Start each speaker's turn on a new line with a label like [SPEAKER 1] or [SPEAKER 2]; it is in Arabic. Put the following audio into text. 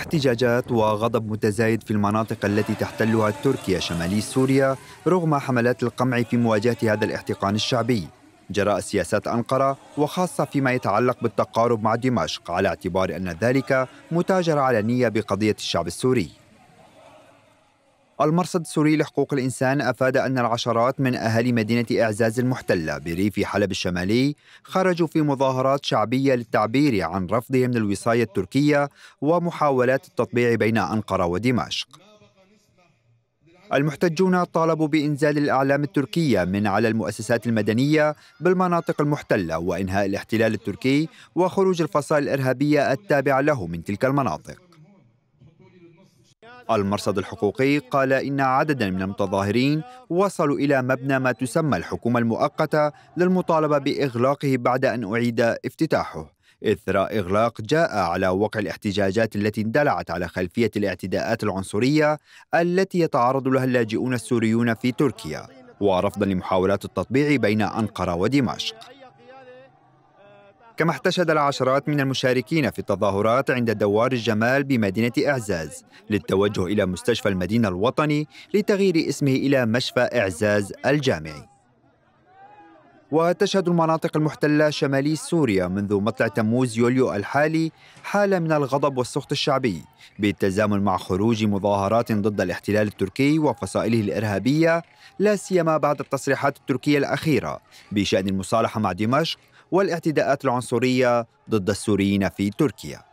[SPEAKER 1] احتجاجات وغضب متزايد في المناطق التي تحتلها تركيا شمالي سوريا رغم حملات القمع في مواجهة هذا الاحتقان الشعبي جراء سياسات أنقرة وخاصة فيما يتعلق بالتقارب مع دمشق على اعتبار أن ذلك متاجرة علنية بقضية الشعب السوري المرصد السوري لحقوق الإنسان أفاد أن العشرات من أهالي مدينة إعزاز المحتلة بريف حلب الشمالي خرجوا في مظاهرات شعبية للتعبير عن رفضهم للوصاية التركية ومحاولات التطبيع بين أنقرة ودمشق المحتجون طالبوا بإنزال الأعلام التركية من على المؤسسات المدنية بالمناطق المحتلة وإنهاء الاحتلال التركي وخروج الفصائل الإرهابية التابعة له من تلك المناطق المرصد الحقوقي قال إن عددا من المتظاهرين وصلوا إلى مبنى ما تسمى الحكومة المؤقتة للمطالبة بإغلاقه بعد أن أعيد افتتاحه إثر إغلاق جاء على وقع الاحتجاجات التي اندلعت على خلفية الاعتداءات العنصرية التي يتعرض لها اللاجئون السوريون في تركيا ورفضا لمحاولات التطبيع بين أنقرة ودمشق كما احتشد العشرات من المشاركين في التظاهرات عند دوار الجمال بمدينة إعزاز للتوجه إلى مستشفى المدينة الوطني لتغيير اسمه إلى مشفى إعزاز الجامعي وتشهد المناطق المحتلة شمالي سوريا منذ مطلع تموز يوليو الحالي حالة من الغضب والسخط الشعبي بالتزامن مع خروج مظاهرات ضد الاحتلال التركي وفصائله الإرهابية لا سيما بعد التصريحات التركية الأخيرة بشأن المصالحة مع دمشق والاعتداءات العنصرية ضد السوريين في تركيا